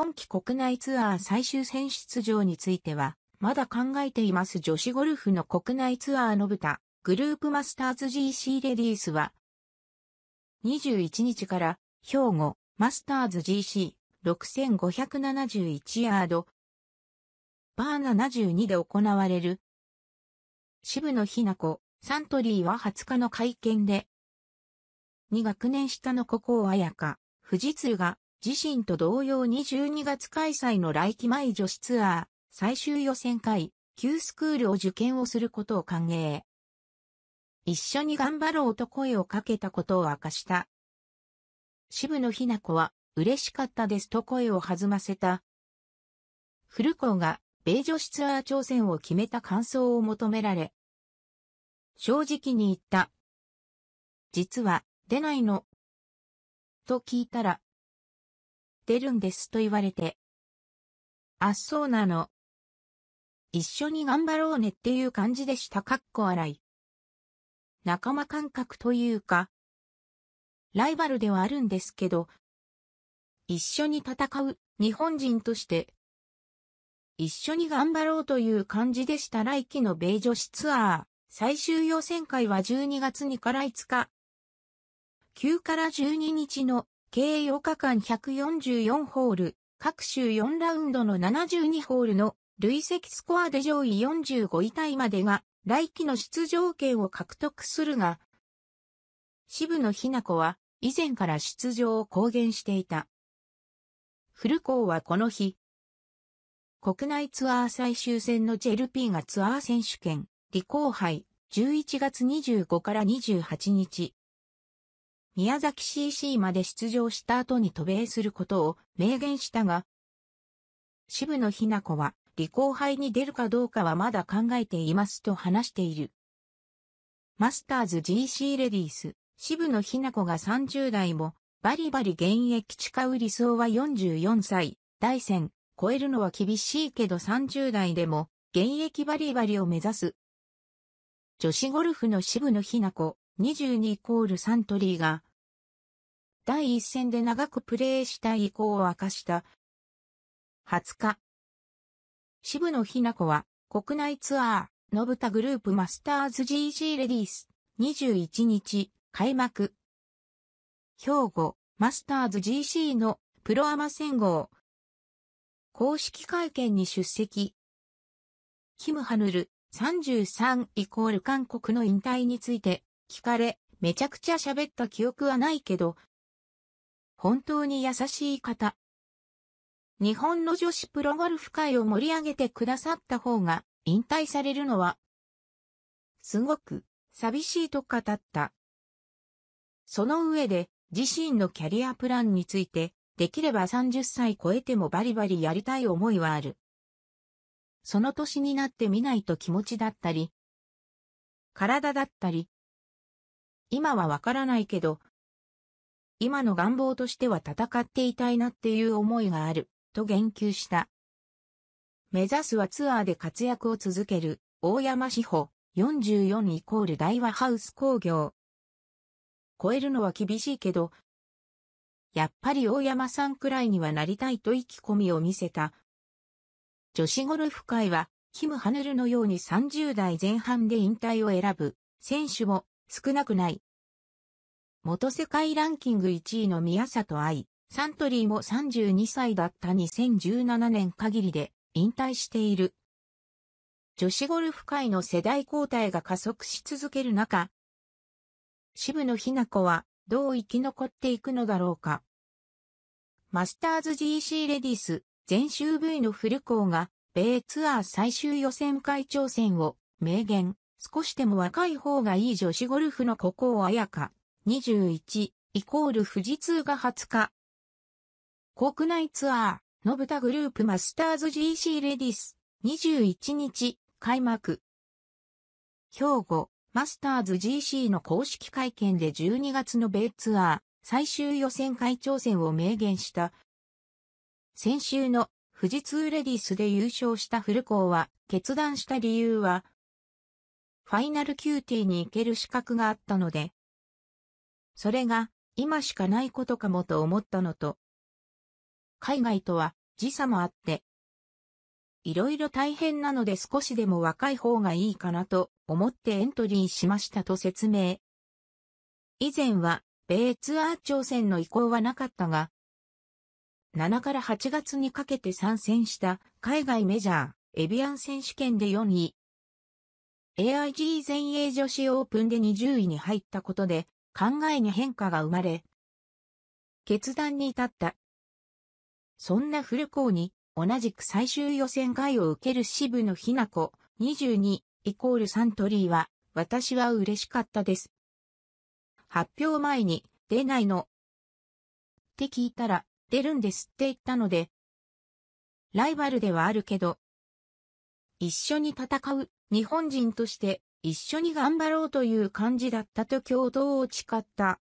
今季国内ツアー最終戦出場については、まだ考えています女子ゴルフの国内ツアーの豚、グループマスターズ GC レディースは、21日から、兵庫、マスターズ GC6571 ヤード、バー72で行われる。渋野日向子、サントリーは20日の会見で、2学年下の古江綾香、富士通が自身と同様に12月開催の来季前女子ツアー、最終予選会、旧スクールを受験をすることを歓迎。一緒に頑張ろうと声をかけたことを明かした。渋野日向子は、嬉しかったですと声を弾ませた。古子が、米女子ツアー挑戦を決めた感想を求められ、正直に言った。実は、出ないの。と聞いたら、出るんですと言われて。あっそうなの。一緒に頑張ろうねっていう感じでした。かっこ笑い。仲間感覚というか、ライバルではあるんですけど、一緒に戦う日本人として、一緒に頑張ろうという感じでした来季の米女子ツアー、最終予選会は12月2から5日、9から12日の計4日間144ホール、各週4ラウンドの72ホールの累積スコアで上位45位タイまでが来季の出場権を獲得するが、渋野日向子は以前から出場を公言していた。フルコーはこの日、国内ツアー最終戦の JLP がツアー選手権、リコー杯、11月25から28日、宮崎 CC まで出場した後に渡米することを明言したが、渋野日向子は、離婚杯に出るかどうかはまだ考えていますと話している。マスターズ GC レディース、渋野日向子が30代も、バリバリ現役誓う理想は44歳、大戦、超えるのは厳しいけど30代でも、現役バリバリを目指す。女子ゴルフの渋野日向子、22イコールサントリーが、第一戦で長くプレーしたい意向を明かした。20日。渋野日向子は国内ツアー、のぶたグループマスターズ GG レディース、21日、開幕。兵庫、マスターズ GC のプロアマ戦号。公式会見に出席。キム・ハヌル、33イコール韓国の引退について、聞かれ、めちゃくちゃ喋った記憶はないけど、本当に優しい方。日本の女子プロゴルフ界を盛り上げてくださった方が引退されるのは、すごく寂しいと語った。その上で自身のキャリアプランについて、できれば30歳超えてもバリバリやりたい思いはある。その年になってみないと気持ちだったり、体だったり、今はわからないけど、今の願望としては戦っていたいなっていう思いがある、と言及した。目指すはツアーで活躍を続ける、大山志保、44イコール大和ハウス工業。超えるのは厳しいけど、やっぱり大山さんくらいにはなりたいと意気込みを見せた。女子ゴルフ界は、キム・ハヌルのように30代前半で引退を選ぶ選手も少なくない。元世界ランキング1位の宮里愛、サントリーも32歳だった2017年限りで引退している。女子ゴルフ界の世代交代が加速し続ける中、渋野日向子はどう生き残っていくのだろうか。マスターズ GC レディス全州 V のフルコーが米ツアー最終予選会挑戦を明言。少しでも若い方がいい女子ゴルフのここを綾香。21イコール富士通が20日。国内ツアー、ノブタグループマスターズ GC レディス、21日、開幕。兵庫、マスターズ GC の公式会見で12月の米ツアー、最終予選会挑戦を明言した。先週の富士通レディスで優勝した古校は、決断した理由は、ファイナル QT に行ける資格があったので、それが今しかないことかもと思ったのと、海外とは時差もあって、いろいろ大変なので少しでも若い方がいいかなと思ってエントリーしましたと説明。以前は米ツアー挑戦の意向はなかったが、7から8月にかけて参戦した海外メジャーエビアン選手権で4位。AIG 全英女子オープンで20位に入ったことで考えに変化が生まれ、決断に至った。そんな古ルに、同じく最終予選会を受ける渋野日な子、22、イコールサントリーは、私は嬉しかったです。発表前に、出ないの。って聞いたら、出るんですって言ったので、ライバルではあるけど、一緒に戦う日本人として一緒に頑張ろうという感じだったと共同を誓った。